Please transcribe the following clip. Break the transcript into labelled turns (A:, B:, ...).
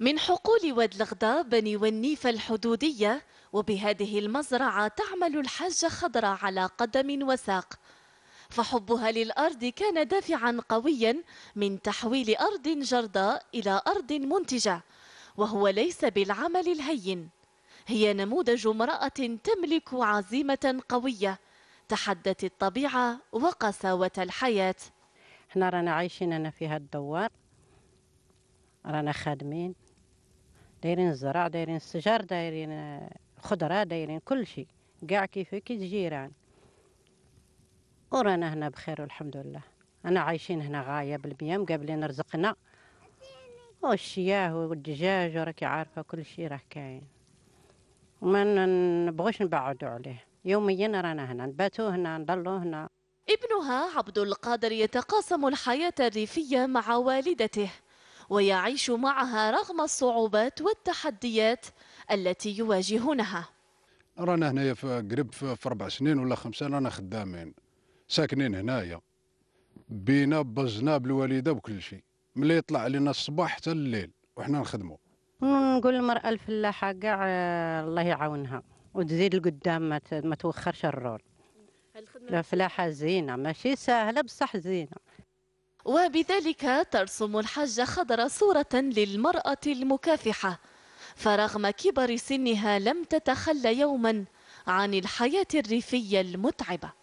A: من حقول واد الغدا بني والنيفة الحدودية وبهذه المزرعة تعمل الحاجة خضرة على قدم وساق فحبها للأرض كان دافعا قويا من تحويل أرض جرداء إلى أرض منتجة وهو ليس بالعمل الهين هي نموذج امرأة تملك عزيمة قوية تحدت الطبيعة وقساوة الحياة
B: احنا رانا عايشين أنا في الدوار رانا خادمين دايرين الزرع دايرين الشجر دايرين آه، خضره دايرين كل شيء كاع كي الجيران ورانا هنا بخير والحمد لله انا عايشين هنا غايه بالمياه مقابلين رزقنا والشياه والدجاج وراكي عارفه كل شيء راه كاين وما نبغوش نبعدوا عليه يوميا رانا هنا نباتو هنا نضلو هنا
A: ابنها عبد القادر يتقاسم الحياه الريفيه مع والدته ويعيش معها رغم الصعوبات والتحديات التي يواجهونها
C: رانا هنايا في قريب في اربع سنين ولا خمسه رانا خدامين ساكنين هنايا بينا بزنا بالوالده بكل شيء ملي يطلع علينا الصباح حتى الليل وحنا نخدموا
B: نقول المراه الفلاحه كاع آه، الله يعاونها وتزيد لقدام ما توخرش الرول الفلاحه زينه ماشي ساهله بصح
A: زينه وبذلك ترسم الحجة خضر صورة للمرأة المكافحة فرغم كبر سنها لم تتخلى يوما عن الحياة الريفية المتعبة